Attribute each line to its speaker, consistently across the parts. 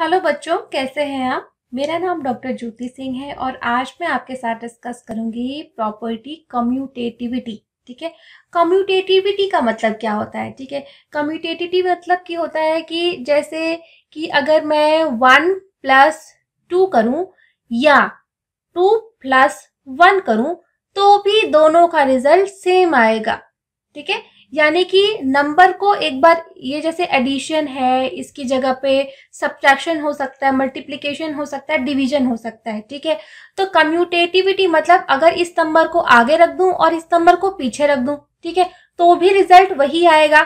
Speaker 1: hello बच्चों कैसे हैं आप मेरा नाम डॉक्टर ज्योति सिंह है और आज मैं आपके साथ डिस्कस करूंगी प्रॉपर्टी कम्यूटेटिविटी ठीक है कम्यूटेटिविटी का मतलब क्या होता है ठीक है कम्यूटेटिविटी मतलब की होता है कि जैसे कि अगर मैं वन प्लस टू करूं या टू प्लस वन करूं तो भी दोनों का रिजल्ट सेम आएगा ठीक है यानी कि नंबर को एक बार ये जैसे एडिशन है इसकी जगह पे सब्ट्रैक्शन हो सकता है मल्टीप्लिकेशन हो सकता है डिवीजन हो सकता है ठीक है तो कम्यूटेटिविटी मतलब अगर इस नंबर को आगे रख दूं और इस नंबर को पीछे रख दूं ठीक है तो भी रिजल्ट वही आएगा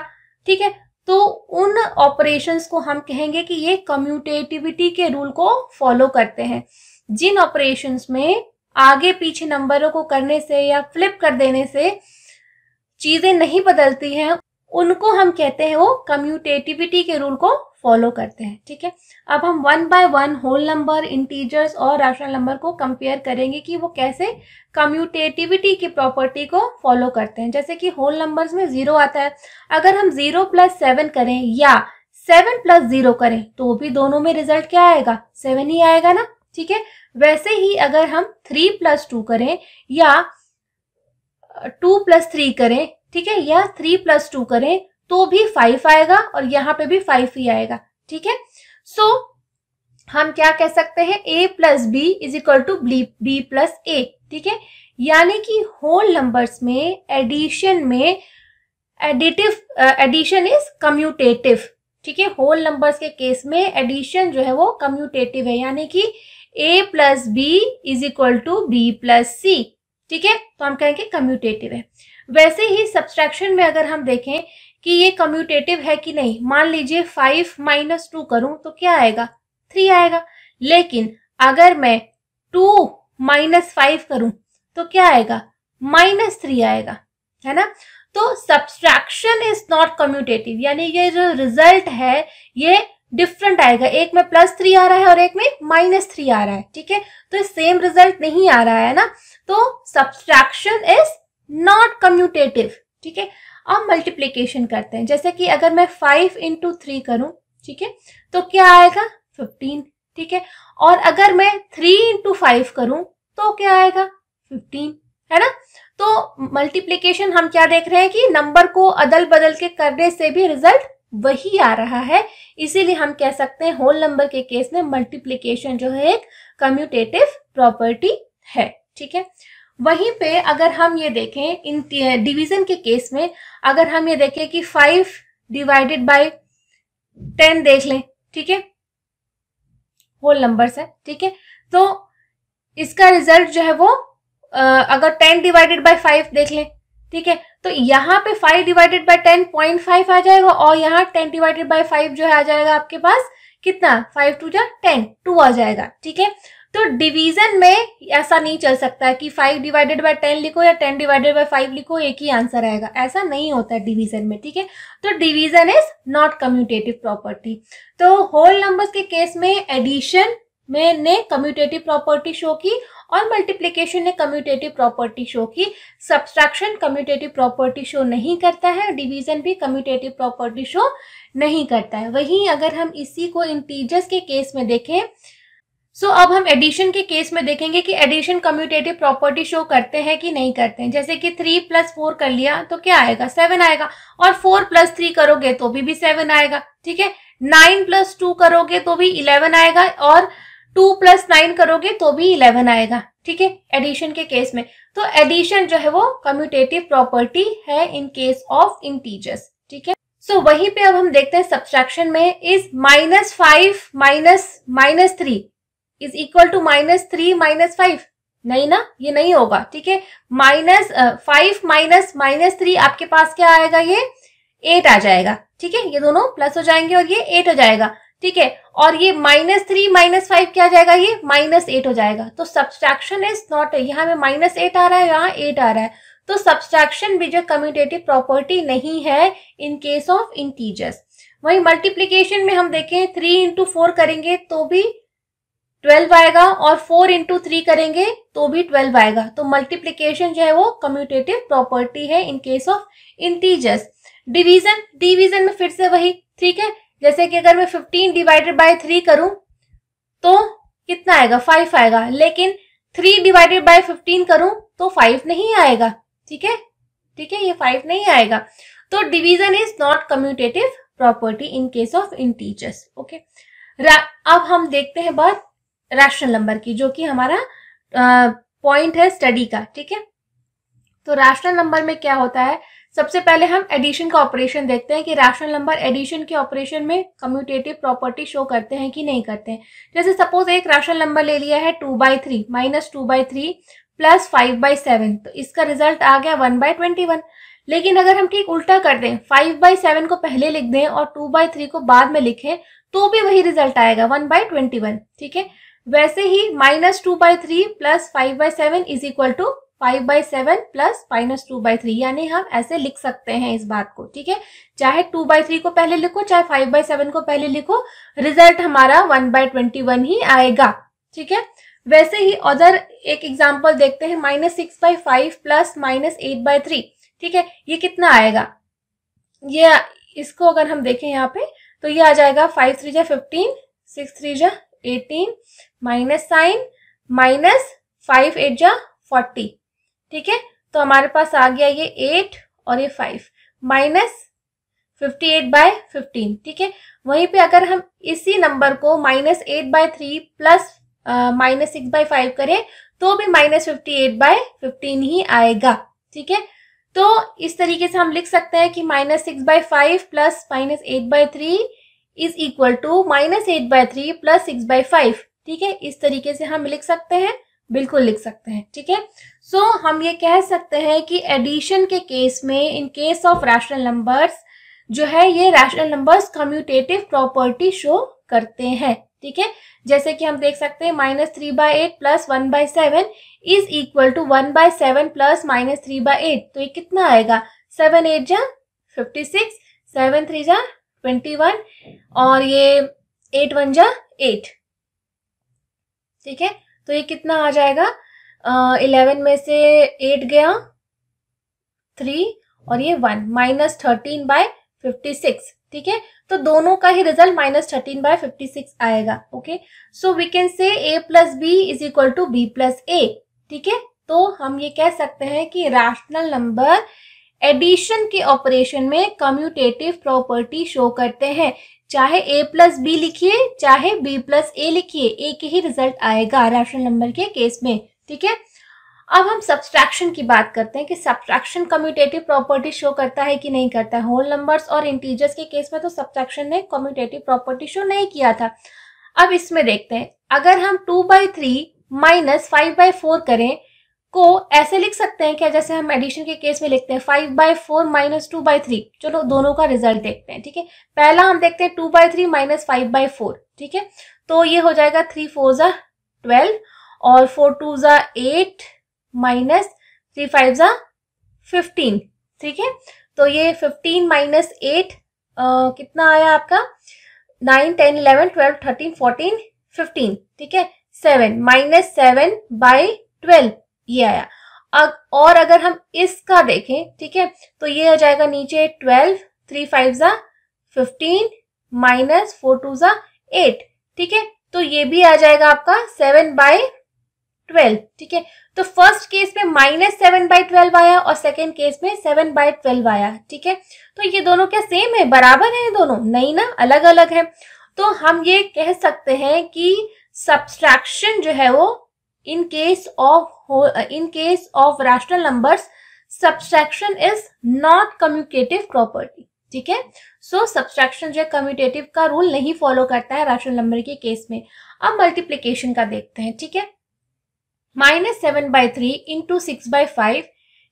Speaker 1: ठीक है तो उन ऑपरेशंस को हम कहेंगे कि ये कम्यूटेटिविटी के रूल को फॉलो करते हैं जिन ऑपरेशंस में आगे पीछे नंबरों को करने से या फ्लिप कर देने से चीज़ें नहीं बदलती हैं उनको हम कहते हैं वो कम्यूटेटिविटी के रूल को फॉलो करते हैं ठीक है अब हम one by one whole number integers और राशनल नंबर को कंपेयर करेंगे कि वो कैसे कम्यूटेटिविटी की प्रॉपर्टी को फॉलो करते हैं जैसे कि होल नंबर्स में जीरो आता है अगर हम जीरो प्लस सेवन करें या सेवन प्लस जीरो करें तो भी दोनों में रिजल्ट क्या आएगा सेवन ही आएगा ना ठीक है वैसे ही अगर हम थ्री प्लस टू करें या टू प्लस थ्री करें ठीक है या थ्री प्लस टू करें तो भी फाइव आएगा और यहाँ पे भी फाइव ही आएगा ठीक है सो हम क्या कह सकते हैं A plus B is equal to B plus A ठीक है यानी कि होल नंबर्स में एडिशन में एडिटिव एडिशन इज कम्यूटेटिव ठीक है होल नंबर्स के केस में एडिशन जो है वो कम्यूटेटिव है यानी कि A plus B is equal to B plus C ठीक है तो हम कहेंगे कम्यूटेटिव है वैसे ही सब्सट्रैक्शन में अगर हम देखें कि ये कम्यूटेटिव है कि नहीं मान लीजिए फाइव माइनस टू करूं तो क्या आएगा थ्री आएगा लेकिन अगर मैं टू माइनस फाइव करूं तो क्या आएगा माइनस थ्री आएगा है ना तो सब्सट्रैक्शन इज नॉट कम्यूटेटिव यानी ये जो रिजल्ट है ये डिफरेंट आएगा एक में प्लस थ्री आ रहा है और एक में माइनस थ्री आ रहा है ठीक है तो सेम रिजल्ट नहीं आ रहा है ना तो सब्सट्रैक्शन इज नॉट कम्यूटेटिव ठीक है अब मल्टीप्लीकेशन करते हैं जैसे कि अगर मैं फाइव इंटू थ्री करूं ठीक है तो क्या आएगा फिफ्टीन ठीक है और अगर मैं थ्री इंटू फाइव करूं तो क्या आएगा फिफ्टीन है ना तो मल्टीप्लीकेशन हम क्या देख रहे हैं कि नंबर को अदल बदल के करने से भी रिजल्ट वही आ रहा है इसीलिए हम कह सकते हैं होल नंबर के केस में मल्टीप्लीकेशन जो है एक कम्यूटेटिव प्रॉपर्टी है ठीक है वहीं पे अगर हम ये देखें इन डिवीजन के केस में अगर हम ये देखें कि फाइव डिवाइडेड बाय टेन देख लें ठीक है होल नंबर से ठीक है तो इसका रिजल्ट जो है वो अगर टेन डिवाइडेड बाय फाइव देख लें ठीक है तो यहाँ पे five divided by ten point five आ जाएगा और यहाँ टेन डिवाइडेड बाई फाइव जो है आ जाएगा आपके पास कितना फाइव टू जा टेन टू आ जाएगा ठीक है तो डिवीजन में ऐसा नहीं चल सकता है कि फाइव डिवाइडेड बाय टेन लिखो या टेन डिवाइडेड बाय फाइव लिखो एक ही आंसर आएगा ऐसा नहीं होता है डिवीजन में ठीक है तो division is not commutative property तो होल नंबर्स के केस में एडिशन में ने कम्यूटेटिव प्रॉपर्टी शो की और मल्टीप्लीकेशन ने कम्यूटेटिव प्रॉपर्टी शो की सब्सट्रैक्शन कम्यूटेटिव प्रॉपर्टी शो नहीं करता है डिवीजन भी कम्यूटेटिव प्रॉपर्टी शो नहीं करता है वहीं अगर हम इसी को इंटीजर्स के केस में देखें सो so, अब हम एडिशन के केस में देखेंगे कि एडिशन कम्यूटेटिव प्रॉपर्टी शो करते हैं कि नहीं करते हैं जैसे कि थ्री प्लस फोर कर लिया तो क्या आएगा सेवन आएगा और फोर प्लस थ्री करोगे तो भी भी सेवन आएगा ठीक है नाइन प्लस टू करोगे तो भी इलेवन आएगा और टू प्लस नाइन करोगे तो भी इलेवन आएगा ठीक है एडिशन के केस में तो एडिशन जो है वो कम्यूटेटिव प्रॉपर्टी है इन केस ऑफ इंटीजर्स ठीक है सो वहीं पे अब हम देखते हैं सब्सट्रैक्शन में is minus five minus minus three is equal to minus three minus five नहीं ना ये नहीं होगा ठीक है minus five minus minus three आपके पास क्या आएगा ये एट आ जाएगा ठीक है ये दोनों प्लस हो जाएंगे और ये एट हो जाएगा ठीक है और ये माइनस थ्री माइनस फाइव क्या जाएगा ये माइनस एट हो जाएगा तो सब्सट्रैक्शन इज नॉट यहाँ में माइनस एट आ रहा है यहाँ एट आ रहा है तो सब्सट्रैक्शन भी जो कम्यूटेटिव प्रॉपर्टी नहीं है इन केस ऑफ इंटीजर्स वही मल्टीप्लीकेशन में हम देखें थ्री इंटू फोर करेंगे तो भी ट्वेल्व आएगा और फोर इंटू थ्री करेंगे तो भी ट्वेल्व आएगा तो मल्टीप्लीकेशन जो है वो कम्यूटेटिव प्रॉपर्टी है in case of integers division division में फिर से वही ठीक है जैसे कि अगर मैं फिफ्टीन डिवाइडेड बाय थ्री करूं तो कितना आएगा फाइव आएगा लेकिन थ्री डिवाइडेड बाय फिफ्टीन करूं तो फाइव नहीं आएगा ठीक है ठीक है ये फाइव नहीं आएगा तो division is not commutative property in case of integers okay अब हम देखते हैं बात रैशनल नंबर की जो कि हमारा पॉइंट है स्टडी का ठीक है तो रैशनल नंबर में क्या होता है सबसे पहले हम एडिशन का ऑपरेशन देखते हैं कि रैशनल नंबर एडिशन के ऑपरेशन में कम्यूटेटिव प्रॉपर्टी शो करते हैं कि नहीं करते हैं जैसे सपोज एक रैशनल नंबर ले लिया है two by three minus two by three plus five by seven तो इसका रिजल्ट आ गया वन बाई ट्वेंटी वन लेकिन अगर हम ठीक उल्टा कर दें फाइव बाई सेवन को पहले लिख दें और टू बाई थ्री को बाद में लिखें तो भी वही रिजल्ट आएगा वन बाई ट्वेंटी वन ठीक है वैसे ही minus two by three plus five by seven is equal to five by seven plus minus two by three यानी हम ऐसे लिख सकते हैं इस बात को ठीक है चाहे टू बाई थ्री को पहले लिखो चाहे फाइव बाई सेवन को पहले लिखो रिजल्ट हमारा वन बाई ट्वेंटी वन ही आएगा ठीक है वैसे ही अदर एक एग्जाम्पल देखते हैं minus six by five plus minus eight by three ठीक है ये कितना आएगा ये इसको अगर हम देखें यहाँ पे तो ये आ जाएगा फाइव थ्री जा फिफ्टीन सिक्स थ्री जा eighteen minus sign minus five eight जा फोर्टी ठीक है तो हमारे पास आ गया ये एट और ये five minus fifty eight by fifteen ठीक है वहीं पे अगर हम इसी नंबर को minus eight by three plus minus six by five करें तो भी minus fifty eight by fifteen ही आएगा ठीक है तो इस तरीके से हम लिख सकते हैं कि minus six by five plus minus eight by three is equal to minus eight by three plus six by five ठीक है इस तरीके से हम लिख सकते हैं बिल्कुल लिख सकते हैं ठीक है सो so, हम ये कह सकते हैं कि एडिशन के केस में in case of rational numbers जो है ये rational numbers commutative property show करते हैं ठीक है जैसे कि हम देख सकते हैं minus three by eight plus one by seven is equal to one by seven plus minus three by eight तो ये कितना आएगा सेवन एट जा फिफ्टी सिक्स सेवन थ्री जा ट्वेंटी वन और ये एट वन जा एट ठीक है तो ये कितना आ जाएगा इलेवन में से एट गया थ्री और ये one minus thirteen by fifty six ठीक है तो दोनों का ही result minus thirteen by fifty six आएगा okay so we can say A plus B is equal to B plus A ठीक है तो हम ये कह सकते हैं कि रैशनल नंबर एडिशन के ऑपरेशन में कम्यूटेटिव प्रॉपर्टी शो करते हैं चाहे ए प्लस बी लिखिए चाहे बी प्लस ए लिखिए एक ही रिजल्ट आएगा रैशनल नंबर के केस में ठीक है अब हम सब्सट्रैक्शन की बात करते हैं कि सब्सट्रैक्शन कम्यूटेटिव प्रॉपर्टी शो करता है कि नहीं करता है होल नंबर्स और इंटीजर्स के केस में तो सब्सट्रैक्शन ने कम्यूटेटिव प्रॉपर्टी शो नहीं किया था अब इसमें देखते हैं अगर हम two by three minus five by four करें को ऐसे लिख सकते हैं क्या जैसे हम एडिशन के केस में लिखते हैं five by four minus two by three चलो दोनों का रिजल्ट देखते हैं ठीक है पहला हम देखते हैं two by three minus five by four ठीक है तो ये हो जाएगा थ्री फोर ज़ा ट्वेल्व और फोर टू ज़ा एट माइनस थ्री फाइव ज़ा फिफ्टीन ठीक है तो ये फिफ्टीन माइनस एट कितना आया आपका nine ten eleven twelve thirteen fourteen fifteen ठीक है seven minus seven by twelve ये आया अग, और अगर हम इसका देखें ठीक है तो ये आ जाएगा नीचे ट्वेल्व थ्री फाइव ज़ा फिफ्टीन माइनस फोर टू ज़ा एट ठीक है तो ये भी आ जाएगा आपका सेवन बाय ट्वेल्व ठीक है तो फर्स्ट केस में माइनस सेवन बाई ट्वेल्व आया और सेकेंड केस में सेवन बाय ट्वेल्व आया ठीक है तो ये दोनों क्या सेम है बराबर है दोनों नहीं ना अलग अलग है तो हम ये कह सकते हैं कि सब्सट्रैक्शन जो है वो in case of in case of rational numbers subtraction is not commutative property ठीक है सो सब्सट्रैक्शन जो कम्यूटेटिव का रूल नहीं फॉलो करता है रैशनल नंबर के केस में अब मल्टीप्लीकेशन का देखते हैं ठीक है minus seven by three into six by five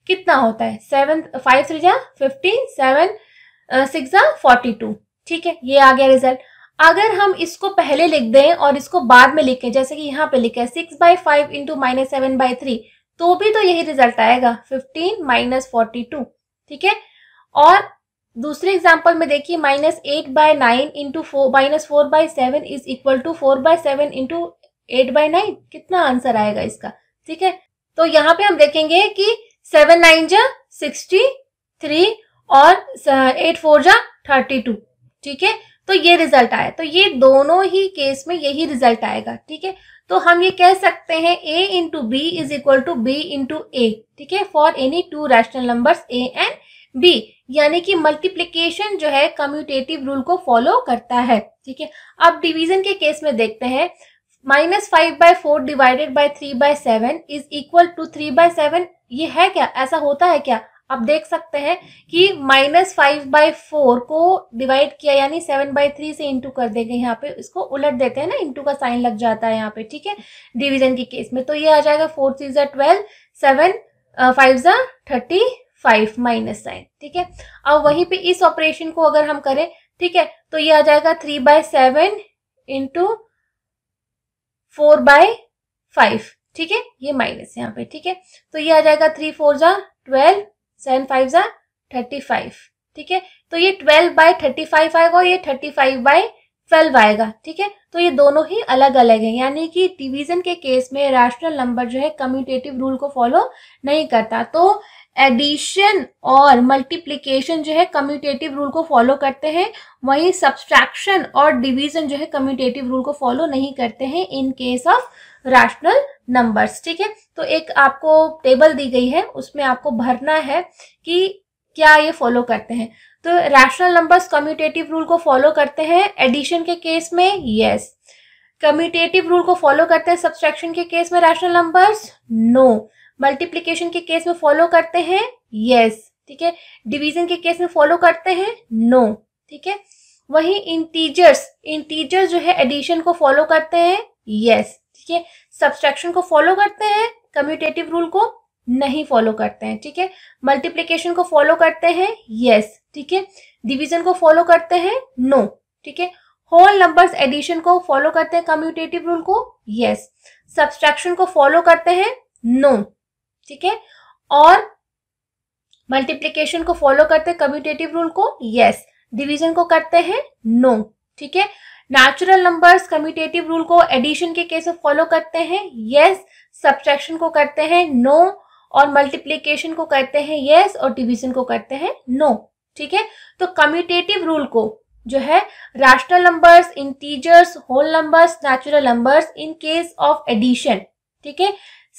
Speaker 1: कितना होता है सेवन फाइव थ्री जा फिफ्टीन सेवन सिक्स जा फोर्टी टू ठीक है ये आ गया रिजल्ट अगर हम इसको पहले लिख दें और इसको बाद में लिखें जैसे कि यहाँ पे लिखे six by five into minus seven by three तो भी तो यही रिजल्ट आएगा फिफ्टीन माइनस फोर्टी टू ठीक है और दूसरे एग्जाम्पल में देखिए minus eight by nine into four minus four by seven is equal to four by seven into eight by nine कितना आंसर आएगा इसका ठीक है तो यहाँ पे हम देखेंगे कि सेवन नाइन जा सिक्सटी थ्री और एट फोर जा थर्टी टू ठीक है तो ये रिजल्ट आया तो ये दोनों ही केस में यही रिजल्ट आएगा ठीक है तो हम ये कह सकते हैं A into B is equal to B into A ठीक है for any two rational numbers A and B यानी कि मल्टीप्लीकेशन जो है कम्यूटेटिव रूल को फॉलो करता है ठीक है अब डिवीजन के केस में देखते हैं minus five by four divided by three by seven is equal to three by seven ये है क्या ऐसा होता है क्या आप देख सकते हैं कि माइनस फाइव बाई फोर को डिवाइड किया यानी सेवन बाई थ्री से इंटू कर देंगे यहाँ पे इसको उलट देते हैं ना इंटू का साइन लग जाता है यहाँ पे ठीक है डिवीजन के केस में तो ये आ जाएगा फोर थ्री जै ट्वेल्व सेवन फाइव जै थर्टी फाइव माइनस साइन ठीक है अब वहीं पे इस ऑपरेशन को अगर हम करें ठीक है तो ये आ जाएगा three by seven into four by five ठीक है ये माइनस यहाँ पे ठीक है तो ये आ जाएगा थ्री फोर ज़ा ट्वेल्व सेवन फाइव ज़ा थर्टी फाइव ठीक है तो ये ट्वेल्व बाय थर्टी फाइव आएगा ये थर्टी फाइव बाय ट्वेल्व आएगा ठीक है तो ये दोनों ही अलग अलग हैं यानी कि डिवीजन के केस में रैशनल नंबर जो है कम्यूटेटिव रूल को फॉलो नहीं करता तो एडिशन और मल्टीप्लीकेशन जो है कम्यूटेटिव रूल को फॉलो करते हैं वहीं सब्सट्रैक्शन और डिवीजन जो है कम्यूटेटिव रूल को फॉलो नहीं करते हैं in case of rational numbers ठीक है तो एक आपको टेबल दी गई है उसमें आपको भरना है कि क्या ये फॉलो करते हैं तो रैशनल नंबर्स कम्यूटेटिव रूल को फॉलो करते हैं एडिशन के केस में यस कम्यूटेटिव रूल को फॉलो करते हैं सब्सट्रैक्शन के केस में रैशनल नंबर्स नो मल्टीप्लीकेशन के केस में फॉलो करते हैं यस ठीक है डिवीजन के केस में फॉलो करते हैं नो ठीक है वहीं इंटीजर्स इंटीजर्स जो है एडिशन को फॉलो करते हैं यस ठीक सब्सट्रैक्शन को फॉलो करते हैं कम्यूटेटिव रूल को नहीं फॉलो करते हैं ठीक है मल्टीप्लीकेशन को फॉलो करते हैं यस ठीक है डिविजन को फॉलो करते हैं नो ठीक है होल नंबर्स एडिशन को फॉलो करते हैं कम्यूटेटिव रूल को यस सब्सट्रैक्शन को फॉलो करते हैं नो ठीक है और मल्टीप्लीकेशन को फॉलो करते हैं कम्यूटेटिव रूल को यस डिवीजन को करते हैं नो ठीक है नेचुरल नंबर्स कम्यूटेटिव रूल को एडिशन के केस में फॉलो करते हैं यस सब्सट्रैक्शन सब्ट्रैक्शन को करते हैं नो no, और मल्टीप्लीकेशन को करते हैं यस yes, और डिविजन को करते हैं नो no, ठीक है तो कम्यूटेटिव रूल को जो है rational numbers integers whole numbers natural numbers in case of addition ठीक है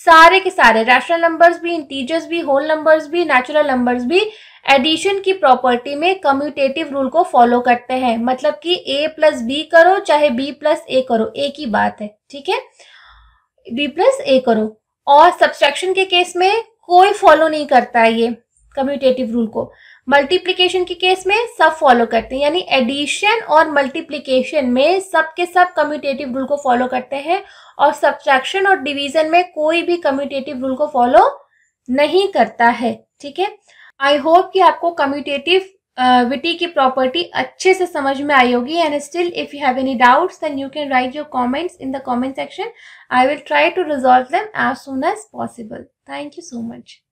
Speaker 1: सारे के सारे राशनल नंबर्स भी इंटीजर्स भी होल नंबर्स भी नेचुरल नंबर्स भी एडिशन की प्रॉपर्टी में कम्यूटेटिव रूल को फॉलो करते हैं मतलब कि ए प्लस बी करो चाहे बी प्लस ए करो एक ही बात है ठीक है बी प्लस ए करो और सब्सट्रैक्शन के केस में कोई फॉलो नहीं करता है ये कम्यूटेटिव रूल को मल्टीप्लीकेशन के केस में सब फॉलो करते हैं यानी एडिशन और मल्टीप्लीकेशन में सब के सब कम्यूटेटिव रूल को फॉलो करते हैं और सब्सट्रैक्शन और डिवीजन में कोई भी कम्यूटेटिव रूल को फॉलो नहीं करता है ठीक है आई होप कि आपको कम्यूटेटिव विटी uh, की प्रॉपर्टी अच्छे से समझ में आई होगी and still if you have any doubts then you can write your comments in the comment section I will try to resolve them as soon as possible thank you so much